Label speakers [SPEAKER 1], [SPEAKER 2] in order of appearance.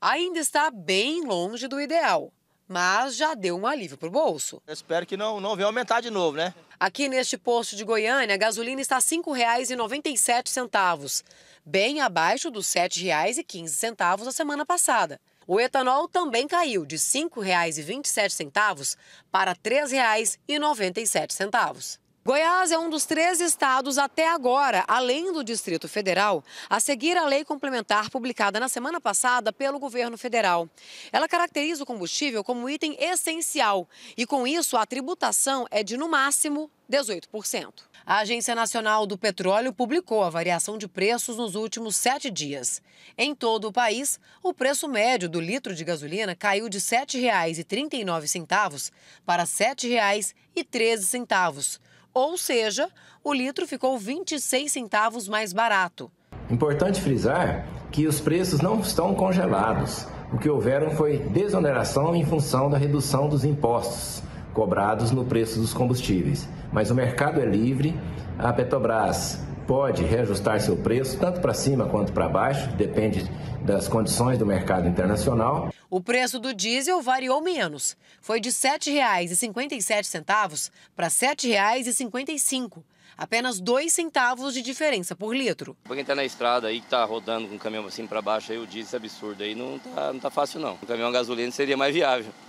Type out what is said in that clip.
[SPEAKER 1] ainda está bem longe do ideal, mas já deu um alívio para o bolso. Eu espero que não, não venha aumentar de novo, né? Aqui neste posto de Goiânia, a gasolina está R$ 5,97, bem abaixo dos R$ 7,15 da semana passada. O etanol também caiu de R$ 5,27 para R$ 3,97. Goiás é um dos três estados até agora, além do Distrito Federal, a seguir a lei complementar publicada na semana passada pelo governo federal. Ela caracteriza o combustível como item essencial e, com isso, a tributação é de, no máximo, 18%. A Agência Nacional do Petróleo publicou a variação de preços nos últimos sete dias. Em todo o país, o preço médio do litro de gasolina caiu de R$ 7,39 para R$ 7,13. Ou seja, o litro ficou 26 centavos mais barato.
[SPEAKER 2] Importante frisar que os preços não estão congelados. O que houveram foi desoneração em função da redução dos impostos cobrados no preço dos combustíveis. Mas o mercado é livre. A Petrobras pode reajustar seu preço tanto para cima quanto para baixo, depende das condições do mercado internacional.
[SPEAKER 1] O preço do diesel variou menos. Foi de R$ 7,57 para R$ 7,55. Apenas dois centavos de diferença por litro.
[SPEAKER 3] Para quem está na estrada aí, que está rodando com o caminhão assim para baixo, aí o diesel é absurdo aí, não tá, não tá fácil não. O caminhão gasolina seria mais viável.